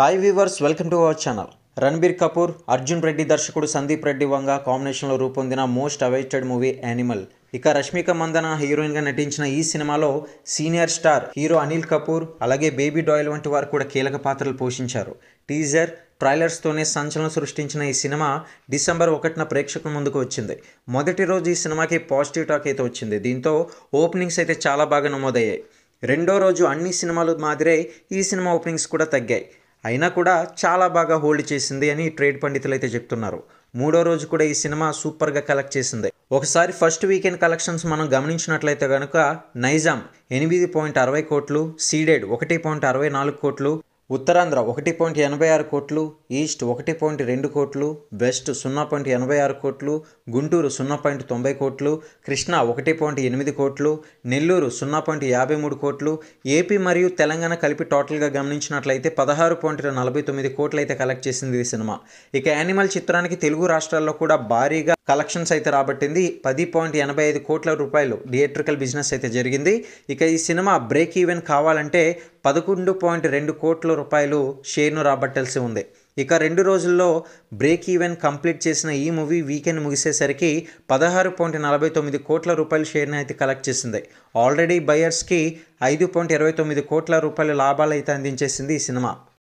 hi viewers welcome to our channel Ranbir Kapoor Arjun Reddy దర్శకుడు సందీప్ రెడ్డి వంగ కాంబినేషన్లో రూపొందిన మోస్ట్ అవైటెడ్ మూవీ యానిమల్ ఇక రష్మిక మందన హీరోయిన్గా నటించిన ఈ సినిమాలో senior star hero Anil Kapoor అలాగే బేబీ డాయల్ వంటి వారు కూడా కీలక పాత్రలు పోషించారు టీజర్ ట్రైలర్స్తోనే సంచలనం సృష్టించిన ఈ సినిమా డిసెంబర్ ఒకటిన ప్రేక్షకుల ముందుకు వచ్చింది మొదటి రోజు ఈ సినిమాకి పాజిటివ్ టాక్ అయితే వచ్చింది దీంతో ఓపెనింగ్స్ అయితే చాలా బాగా నమోదయ్యాయి రెండో రోజు అన్ని సినిమాలు మాదిరే ఈ సినిమా ఓపెనింగ్స్ కూడా తగ్గాయి అయినా కూడా చాలా బాగా హోల్డ్ చేసింది అని ట్రేడ్ పండితులు అయితే చెప్తున్నారు మూడో రోజు కూడా ఈ సినిమా సూపర్గా కలెక్ట్ చేసింది ఒకసారి ఫస్ట్ వీకెండ్ కలెక్షన్స్ మనం గమనించినట్లయితే కనుక నైజాం ఎనిమిది పాయింట్ అరవై కోట్లు సీడెడ్ ఒకటి పాయింట్ అరవై నాలుగు కోట్లు ఉత్తరాంధ్ర ఒకటి పాయింట్ ఎనభై ఆరు కోట్లు ఈస్ట్ ఒకటి పాయింట్ రెండు కోట్లు వెస్ట్ సున్నా పాయింట్ ఎనభై ఆరు కోట్లు గుంటూరు సున్నా పాయింట్ తొంభై కోట్లు కృష్ణా ఒకటి పాయింట్ ఎనిమిది కోట్లు నెల్లూరు సున్నా పాయింట్ యాభై మూడు కోట్లు ఏపీ మరియు తెలంగాణ కలిపి టోటల్గా గమనించినట్లయితే పదహారు పాయింట్ నలభై తొమ్మిది కోట్లు అయితే కలెక్ట్ చేసింది ఈ సినిమా ఇక యానిమల్ చిత్రానికి తెలుగు రాష్ట్రాల్లో కూడా భారీగా కలెక్షన్స్ అయితే రాబట్టింది పది పాయింట్ ఎనభై ఐదు కోట్ల రూపాయలు థియేట్రికల్ బిజినెస్ అయితే జరిగింది ఇక ఈ సినిమా బ్రేక్ ఈవెన్ కావాలంటే పదకొండు పాయింట్ రెండు కోట్ల రూపాయలు షేర్ను రాబట్టాల్సి ఉంది ఇక రెండు రోజుల్లో బ్రేక్ ఈవెన్ కంప్లీట్ చేసిన ఈ మూవీ వీకెండ్ ముగిసేసరికి పదహారు పాయింట్ నలభై తొమ్మిది కోట్ల రూపాయల షేర్ని అయితే కలెక్ట్ చేసింది ఆల్రెడీ బయర్స్కి ఐదు పాయింట్ ఇరవై తొమ్మిది కోట్ల రూపాయల లాభాలు అయితే అందించేసింది ఈ సినిమా